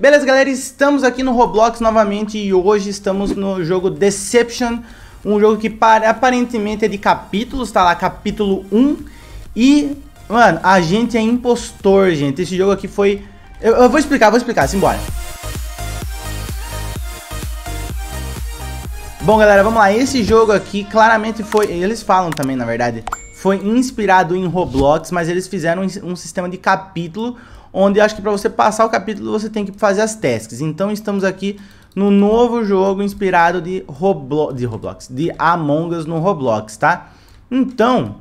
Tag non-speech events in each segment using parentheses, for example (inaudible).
Beleza, galera, estamos aqui no Roblox novamente e hoje estamos no jogo Deception, um jogo que aparentemente é de capítulos, tá lá, capítulo 1, e, mano, a gente é impostor, gente, esse jogo aqui foi... Eu, eu vou explicar, vou explicar, simbora. Bom, galera, vamos lá, esse jogo aqui claramente foi, eles falam também, na verdade, foi inspirado em Roblox, mas eles fizeram um sistema de capítulo onde acho que para você passar o capítulo você tem que fazer as tasks. Então estamos aqui no novo jogo inspirado de, Roblo de Roblox, de Among Us no Roblox, tá? Então,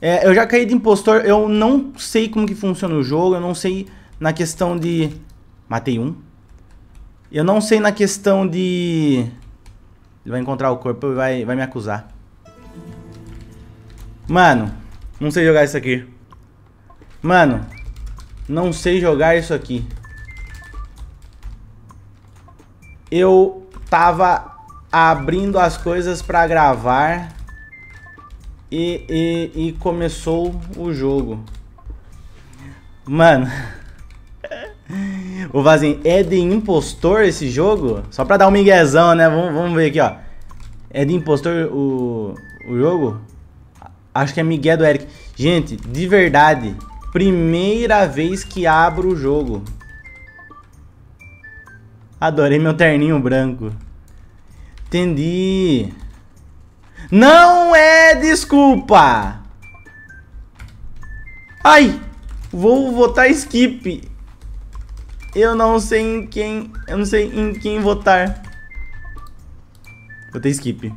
é, eu já caí de impostor, eu não sei como que funciona o jogo, eu não sei na questão de... Matei um. Eu não sei na questão de... Ele vai encontrar o corpo e vai, vai me acusar. Mano, não sei jogar isso aqui. Mano, não sei jogar isso aqui. Eu tava abrindo as coisas pra gravar e, e, e começou o jogo. Mano... (laughs) O Vazinho é de impostor esse jogo? Só pra dar um miguezão, né? Vamos, vamos ver aqui, ó. É de impostor o, o jogo? Acho que é Miguel do Eric. Gente, de verdade, Primeira vez que abro o jogo. Adorei meu terninho branco. Entendi. Não é desculpa. Ai, vou votar skip. Eu não sei em quem, eu não sei em quem votar. Votei skip.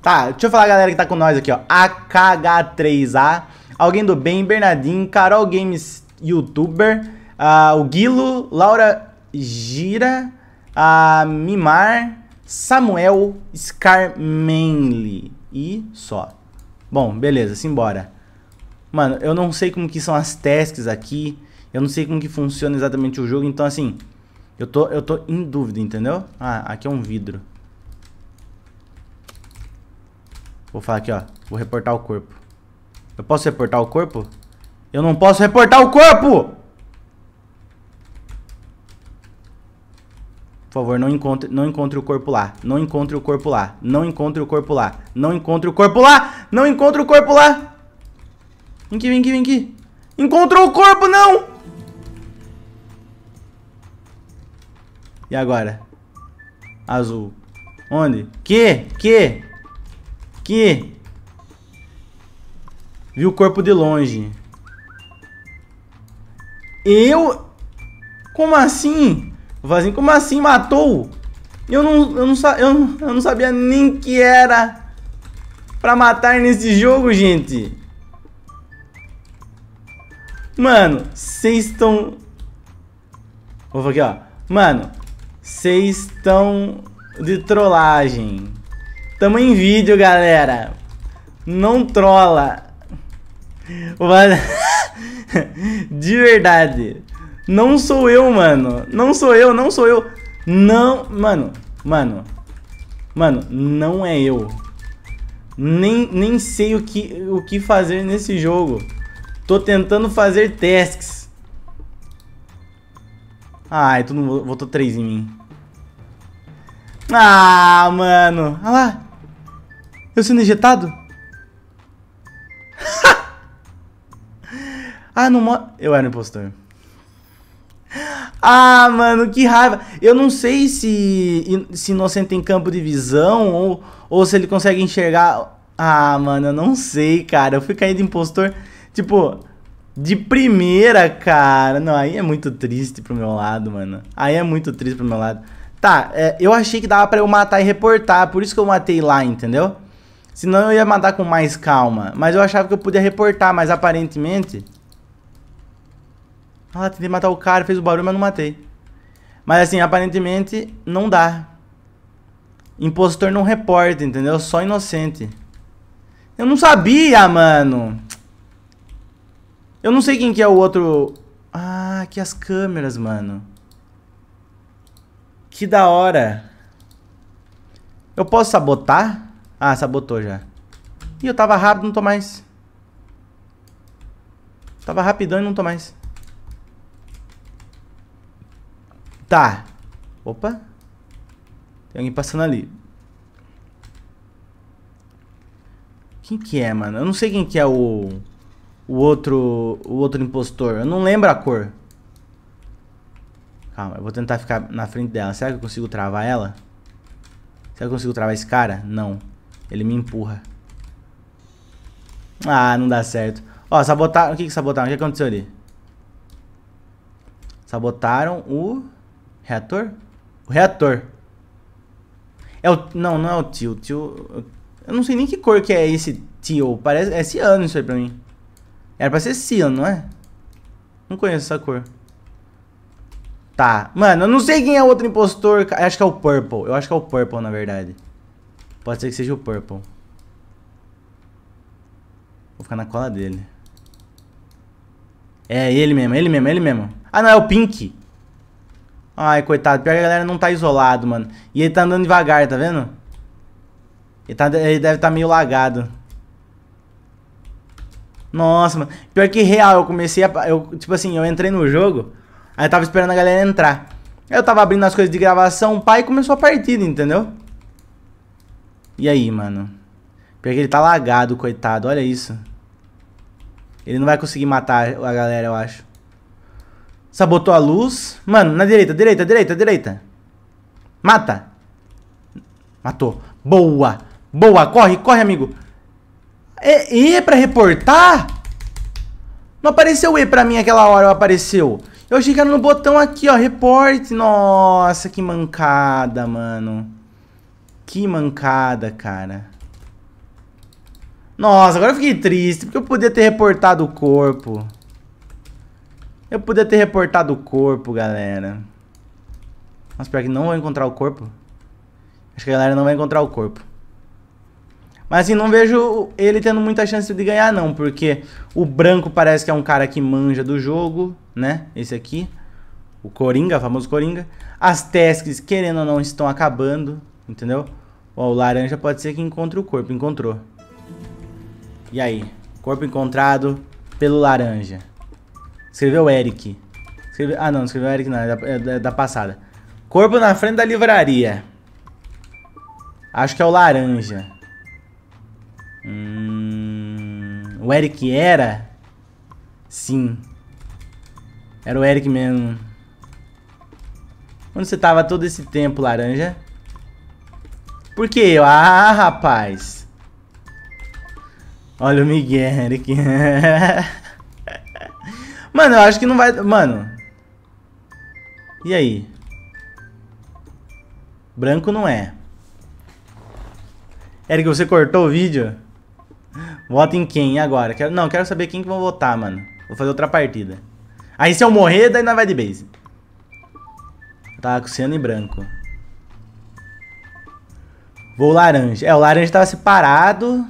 Tá, deixa eu falar a galera que tá com nós aqui, ó. AKH3A Alguém do Bem, Bernardinho, Carol Games Youtuber, uh, o Guilo, Laura Gira, a uh, Mimar, Samuel Scarmanley e só. Bom, beleza, simbora. Mano, eu não sei como que são as tasks aqui, eu não sei como que funciona exatamente o jogo, então assim, eu tô, eu tô em dúvida, entendeu? Ah, aqui é um vidro. Vou falar aqui, ó, vou reportar o corpo. Eu posso reportar o corpo? Eu não posso reportar o corpo! Por favor, não encontre, não encontre o corpo lá. Não encontre o corpo lá. Não encontre o corpo lá. Não encontre o corpo lá. Não encontre o corpo lá. Vem aqui, vem aqui, vem aqui. Encontrou o corpo, não! E agora? Azul. Onde? Que? Que? Que? Viu o corpo de longe. Eu? Como assim? Vazinho, como assim matou? Eu não, eu, não, eu, não, eu não sabia nem que era pra matar nesse jogo, gente. Mano, vocês estão... Vou aqui, ó. Mano, vocês estão de trollagem. Tamo em vídeo, galera. Não trola. Mano, (laughs) de verdade. Não sou eu, mano. Não sou eu, não sou eu. Não, mano, mano. Mano, não é eu. Nem, nem sei o que, o que fazer nesse jogo. Tô tentando fazer tasks. Ai, tu não botou três em mim. Ah, mano. Olha lá. Eu sendo injetado? (laughs) Ah, não mora. Eu era impostor. Ah, mano, que raiva. Eu não sei se, se Inocente tem campo de visão ou, ou se ele consegue enxergar. Ah, mano, eu não sei, cara. Eu fui caindo de impostor, tipo, de primeira, cara. Não, aí é muito triste pro meu lado, mano. Aí é muito triste pro meu lado. Tá, é, eu achei que dava pra eu matar e reportar, por isso que eu matei lá, entendeu? Senão eu ia matar com mais calma. Mas eu achava que eu podia reportar, mas aparentemente... Ah, tentei matar o cara, fez o barulho, mas não matei. Mas assim, aparentemente não dá. Impostor não reporta, entendeu? Só inocente. Eu não sabia, mano. Eu não sei quem que é o outro... Ah, aqui as câmeras, mano. Que da hora. Eu posso sabotar? Ah, sabotou já. Ih, eu tava rápido, não tô mais. Tava rapidão e não tô mais. Tá. Opa. Tem alguém passando ali. Quem que é, mano? Eu não sei quem que é o... O outro... O outro impostor. Eu não lembro a cor. Calma, eu vou tentar ficar na frente dela. Será que eu consigo travar ela? Será que eu consigo travar esse cara? Não. Ele me empurra. Ah, não dá certo. Ó, sabotaram... O que que sabotaram? O que aconteceu ali? Sabotaram o... Reator? O reator. É o, não, não é o tio. tio eu não sei nem que cor que é esse tio. Parece, é ciano isso aí pra mim. Era pra ser ciano, não é? Não conheço essa cor. Tá. Mano, eu não sei quem é o outro impostor. Eu acho que é o Purple. Eu acho que é o Purple, na verdade. Pode ser que seja o Purple. Vou ficar na cola dele. É ele mesmo, é ele mesmo, é ele mesmo. Ah, não, é o Pink. Ai, coitado. Pior que a galera não tá isolado, mano. E ele tá andando devagar, tá vendo? Ele, tá, ele deve tá meio lagado. Nossa, mano. Pior que real, eu comecei a... Eu, tipo assim, eu entrei no jogo, aí eu tava esperando a galera entrar. Eu tava abrindo as coisas de gravação, pai, começou a partida, entendeu? E aí, mano? Pior que ele tá lagado, coitado. Olha isso. Ele não vai conseguir matar a galera, eu acho. Sabotou a luz. Mano, na direita, direita, direita, direita. Mata. Matou. Boa. Boa. Corre, corre, amigo. E, e é pra reportar? Não apareceu E pra mim aquela hora, apareceu. Eu achei que era no botão aqui, ó. Reporte. Nossa, que mancada, mano. Que mancada, cara. Nossa, agora eu fiquei triste, porque eu podia ter reportado o corpo. Eu podia ter reportado o corpo, galera. Nossa, pior que não vou encontrar o corpo. Acho que a galera não vai encontrar o corpo. Mas assim, não vejo ele tendo muita chance de ganhar, não. Porque o branco parece que é um cara que manja do jogo, né? Esse aqui. O Coringa, o famoso Coringa. As tasks, querendo ou não, estão acabando, entendeu? Ó, o laranja pode ser que encontre o corpo. Encontrou. E aí? Corpo encontrado pelo laranja. Escreveu Eric. Escreveu... Ah, não, não escreveu Eric, não. É da, é, é da passada. Corpo na frente da livraria. Acho que é o laranja. Hum... O Eric era? Sim. Era o Eric mesmo. Onde você tava todo esse tempo, laranja? Por que, Ah, rapaz. Olha o Miguel, Eric. (laughs) Mano, eu acho que não vai... Mano. E aí? Branco não é. Eric, você cortou o vídeo? Vota em quem agora? Quero... Não, quero saber quem que vão votar, mano. Vou fazer outra partida. Aí se eu morrer, daí não vai de base. Tá com ciano e branco. Vou laranja. É, o laranja tava separado.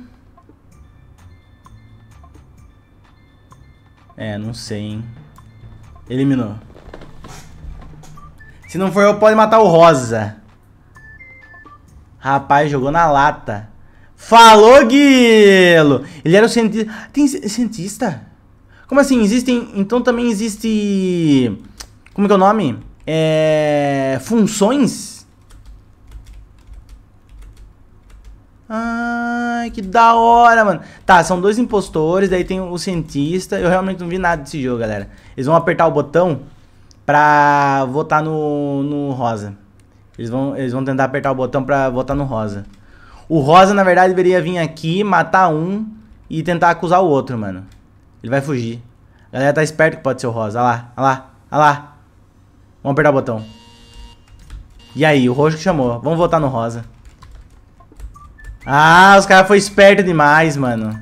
É, não sei, hein. Eliminou. Se não for eu, pode matar o Rosa. Rapaz, jogou na lata. Falou, Guilo! Ele era o cientista... Tem cientista? Como assim? Existem... Então também existe... Como é que é o nome? É... Funções? Ah... Ai, que da hora, mano. Tá, são dois impostores, daí tem o cientista. Eu realmente não vi nada desse jogo, galera. Eles vão apertar o botão pra votar no, no rosa. Eles vão, eles vão tentar apertar o botão pra votar no rosa. O rosa, na verdade, deveria vir aqui, matar um e tentar acusar o outro, mano. Ele vai fugir. A galera tá esperto que pode ser o rosa. Olha lá, olha lá, olha lá. Vamos apertar o botão. E aí, o roxo que chamou. Vamos votar no rosa. Ah, os caras foram espertos demais, mano.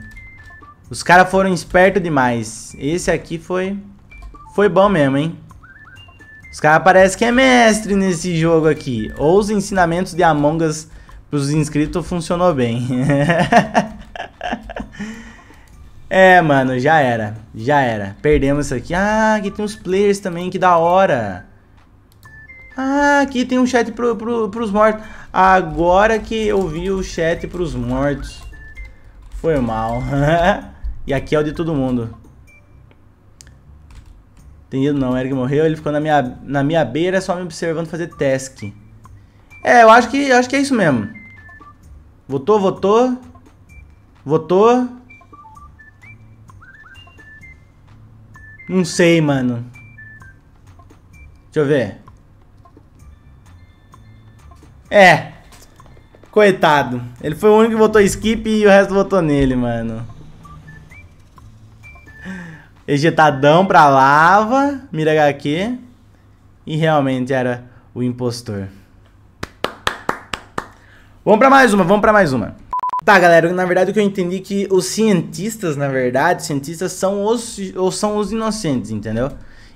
Os caras foram espertos demais. Esse aqui foi... Foi bom mesmo, hein? Os caras parecem que é mestre nesse jogo aqui. Ou os ensinamentos de Among Us pros inscritos funcionou bem. (laughs) é, mano, já era. Já era. Perdemos isso aqui. Ah, aqui tem os players também, que da hora. Ah, aqui tem um chat pro, pro, pros mortos. Agora que eu vi o chat pros mortos. Foi mal. (laughs) e aqui é o de todo mundo. Entendido não, o Eric morreu, ele ficou na minha, na minha beira só me observando fazer task. É, eu acho que, eu acho que é isso mesmo. Votou, votou. Votou. Não sei, mano. Deixa eu ver. É. Coitado. Ele foi o único que votou skip e o resto votou nele, mano. Ejetadão pra lava. Mira HQ. E realmente era o impostor. Vamos pra mais uma, vamos pra mais uma. Tá, galera, na verdade o que eu entendi é que os cientistas, na verdade, cientistas são os, ou são os inocentes, entendeu?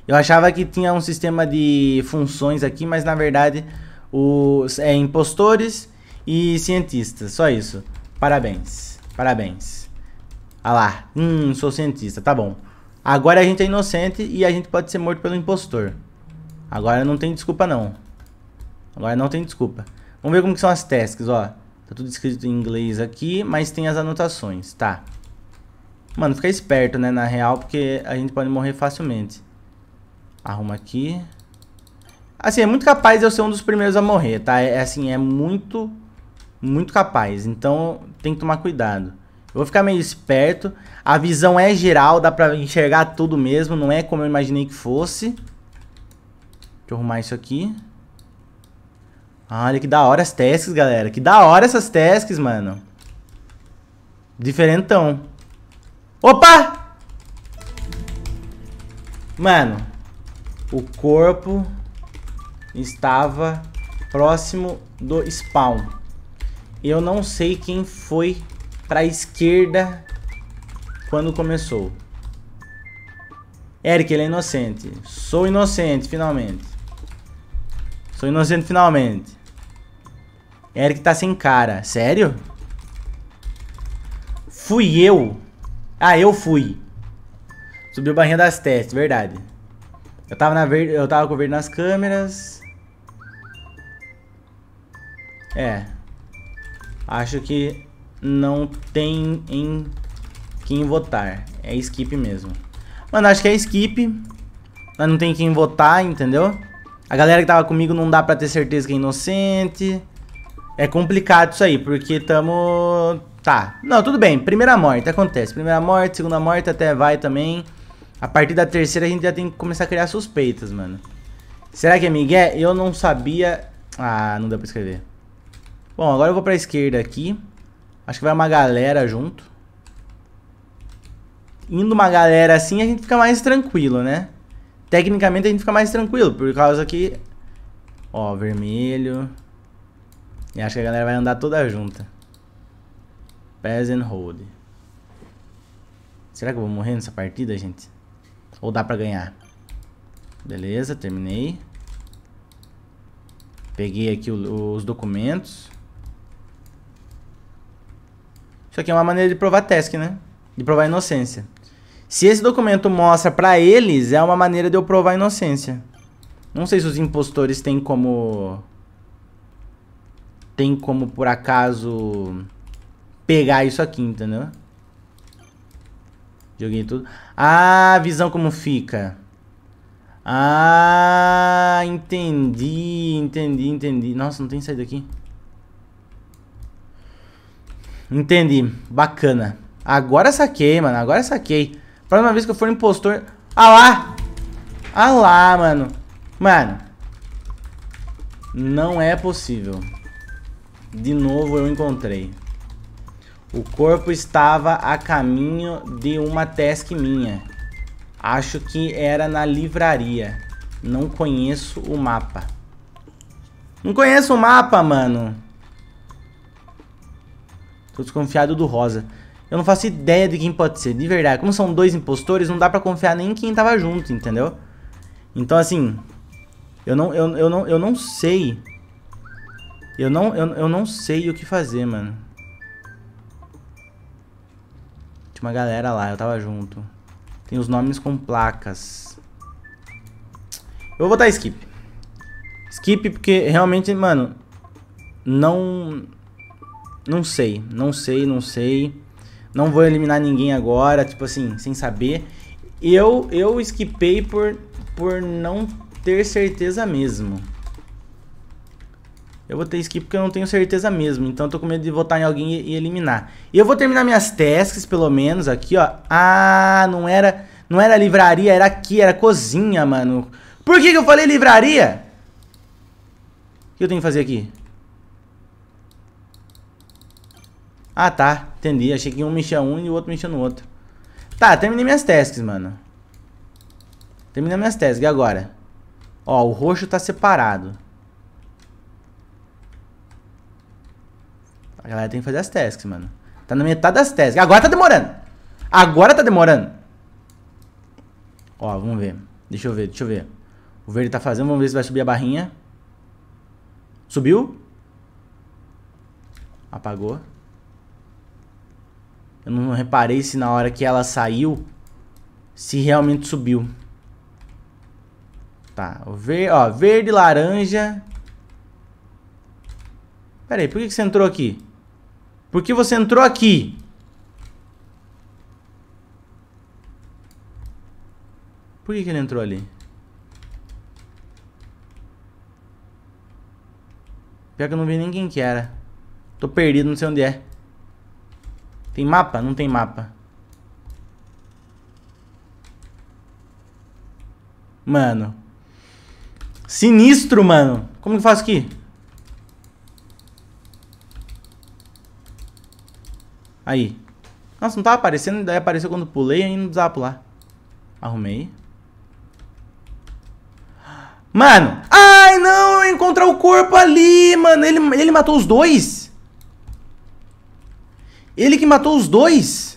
Eu achava que tinha um sistema de funções aqui, mas na verdade os é, impostores e cientistas. Só isso. Parabéns. Parabéns. Ah lá. Hum, sou cientista. Tá bom. Agora a gente é inocente e a gente pode ser morto pelo impostor. Agora não tem desculpa, não. Agora não tem desculpa. Vamos ver como são as tasks, ó. Tá tudo escrito em inglês aqui, mas tem as anotações, tá. Mano, fica esperto, né, na real, porque a gente pode morrer facilmente. Arruma aqui. Assim, é muito capaz de eu ser um dos primeiros a morrer, tá? É, é assim, é muito, muito capaz. Então tem que tomar cuidado. Eu vou ficar meio esperto. A visão é geral, dá pra enxergar tudo mesmo. Não é como eu imaginei que fosse. Deixa eu arrumar isso aqui. Olha que da hora as tasks, galera. Que da hora essas tasks, mano. Diferentão. Opa! Mano, o corpo estava próximo do spawn. Eu não sei quem foi para a esquerda quando começou. Eric, ele é inocente. Sou inocente, finalmente. Sou inocente, finalmente. Eric tá sem cara. Sério? Fui eu? Ah, eu fui. Subiu a barrinha das testes, verdade. Eu tava, na ver... eu tava com verde nas câmeras. É. Acho que não tem em quem votar. É skip mesmo. Mano, acho que é skip. Mas não tem quem votar, entendeu? A galera que tava comigo não dá pra ter certeza que é inocente. É complicado isso aí, porque tamo... Tá. Não, tudo bem. Primeira morte, acontece. Primeira morte, segunda morte até vai também. A partir da terceira a gente já tem que começar a criar suspeitas, mano. Será que é Miguel? Eu não sabia... Ah, não dá pra escrever. Bom, agora eu vou pra esquerda aqui. Acho que vai uma galera junto. Indo uma galera assim, a gente fica mais tranquilo, né? Tecnicamente a gente fica mais tranquilo, por causa que... Ó, vermelho. E acho que a galera vai andar toda junta. Pass and hold. Será que eu vou morrer nessa partida, gente? Ou dá pra ganhar? Beleza, terminei. Peguei aqui o, os documentos. Isso aqui é uma maneira de provar TESC, né? De provar inocência. Se esse documento mostra pra eles, é uma maneira de eu provar inocência. Não sei se os impostores têm como... Tem como, por acaso, pegar isso aqui, entendeu? Joguei tudo. Ah, visão como fica. Ah, entendi, entendi, entendi. Nossa, não tem saída aqui. Entendi. Bacana. Agora saquei, mano. Agora saquei. Próxima vez que eu for impostor... Ah lá! Ah lá, mano. Mano. Não é possível. De novo eu encontrei. O corpo estava a caminho de uma task minha. Acho que era na livraria. Não conheço o mapa. Não conheço o mapa, mano. Tô desconfiado do Rosa. Eu não faço ideia de quem pode ser, de verdade. Como são dois impostores, não dá pra confiar nem em quem tava junto, entendeu? Então, assim... Eu não, eu, eu não, eu não sei... Eu não, eu, eu não sei o que fazer, mano. Tinha uma galera lá, eu tava junto. Tem os nomes com placas. Eu vou botar skip. Skip porque realmente, mano... Não... Não sei, não sei, não sei. Não vou eliminar ninguém agora, tipo assim, sem saber. Eu, eu esquipei por, por não ter certeza mesmo. Eu vou ter skip porque eu não tenho certeza mesmo. Então eu tô com medo de votar em alguém e, e, eliminar. E eu vou terminar minhas tasks, pelo menos, aqui, ó. Ah, não era, não era livraria, era aqui, era cozinha, mano. Por que, que eu falei livraria? O que eu tenho que fazer aqui? Ah, tá. Entendi. Achei que um mexia um e o outro mexia no outro. Tá, terminei minhas tasks, mano. Terminei minhas tasks. E agora? Ó, o roxo tá separado. A galera tem que fazer as tasks, mano. Tá na metade das tasks. Agora tá demorando. Agora tá demorando. Ó, vamos ver. Deixa eu ver, deixa eu ver. O verde tá fazendo, vamos ver se vai subir a barrinha. Subiu? Apagou. Eu não reparei se na hora que ela saiu, se realmente subiu. Tá, ver, ó, verde, laranja. Pera aí, por que, que você entrou aqui? Por que você entrou aqui? Por que, que ele entrou ali? Pior que eu não vi ninguém que era. Tô perdido, não sei onde é. Tem mapa? Não tem mapa. Mano. Sinistro, mano. Como que eu faço aqui? Aí. Nossa, não tava aparecendo. Daí apareceu quando pulei e não precisava pular. Arrumei. Mano! Ai, não! Eu encontrei o corpo ali, mano! Ele, ele matou os dois? Ele que matou os dois?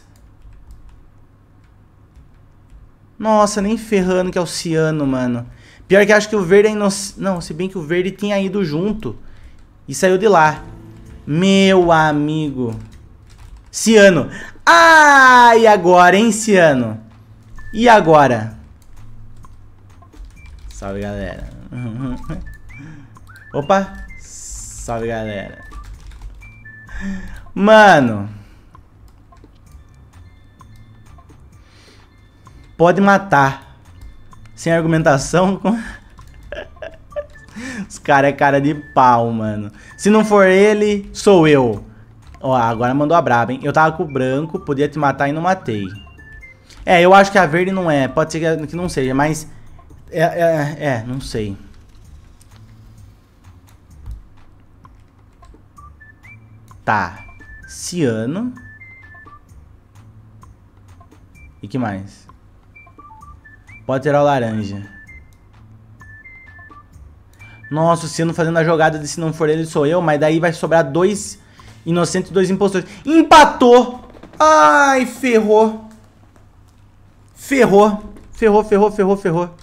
Nossa, nem ferrando que é o ciano, mano. Pior que acho que o verde é inocente. Não, se bem que o verde tinha ido junto e saiu de lá. Meu amigo. Ciano. Ah, e agora, hein, Ciano? E agora? Salve, galera. (laughs) Opa. Salve, galera. Mano. Pode matar. Sem argumentação. (laughs) Com... Os cara é cara de pau, mano. Se não for ele, sou eu. Ó, agora mandou a braba, hein? Eu tava com o branco, podia te matar e não matei. É, eu acho que a verde não é. Pode ser que não seja, mas... É, é, é não sei. Tá. Ciano. E que mais? Pode tirar o laranja. Nossa, o Sino fazendo a jogada de se não for ele sou eu, mas daí vai sobrar dois inocentes e dois impostores. Empatou! Ai, ferrou. Ferrou. Ferrou, ferrou, ferrou, ferrou.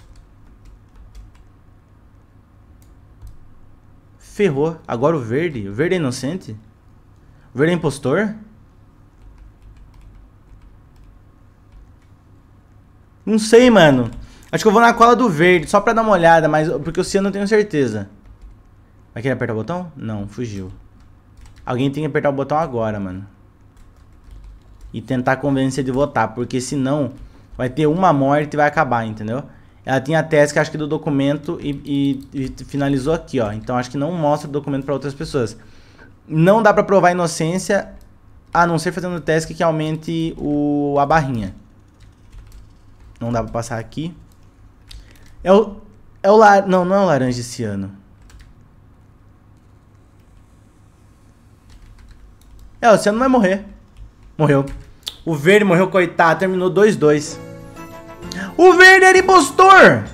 Ferrou. Agora o verde. O verde é inocente? O verde é impostor? Não sei, mano. Acho que eu vou na cola do verde, só pra dar uma olhada, mas porque o ciano eu tenho certeza. Vai querer apertar o botão? Não, fugiu. Alguém tem que apertar o botão agora, mano. E tentar convencer de votar, porque senão vai ter uma morte e vai acabar, entendeu? Ela tinha a tese que acho que do documento e, e, e, finalizou aqui, ó. Então acho que não mostra o documento para outras pessoas. Não dá para provar a inocência a não ser fazendo teste que aumente o, a barrinha. Não dá pra passar aqui. É o... É o lar... Não, não é o laranja esse ano. É, o ano vai morrer. Morreu. O verde morreu, coitado. Terminou 2-2. O verde é era impostor!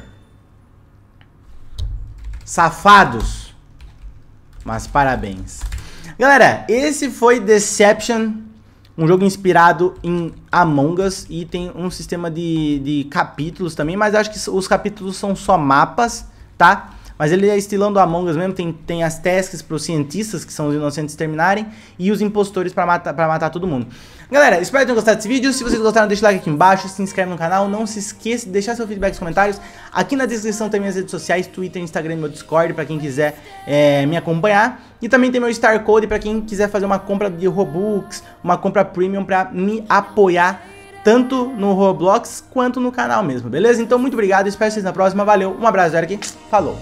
Safados. Mas parabéns. Galera, esse foi Deception um jogo inspirado em Among Us e tem um sistema de, de capítulos também, mas acho que os capítulos são só mapas, tá? Mas ele é estilão do Among Us mesmo, tem, tem as tasks para os cientistas, que são os inocentes, terminarem, e os impostores para matar, pra matar todo mundo. Galera, espero que tenham gostado desse vídeo. Se vocês gostaram, deixa o like aqui embaixo, se inscreve no canal. Não se esqueça de deixar seu feedback nos comentários. Aqui na descrição tem minhas redes sociais, Twitter, Instagram e meu Discord, para quem quiser é, me acompanhar. E também tem meu Star Code para quem quiser fazer uma compra de Robux, uma compra Premium para me apoiar tanto no Roblox quanto no canal mesmo, beleza? Então, muito obrigado, espero vocês na próxima, valeu, um abraço, Eric, falou!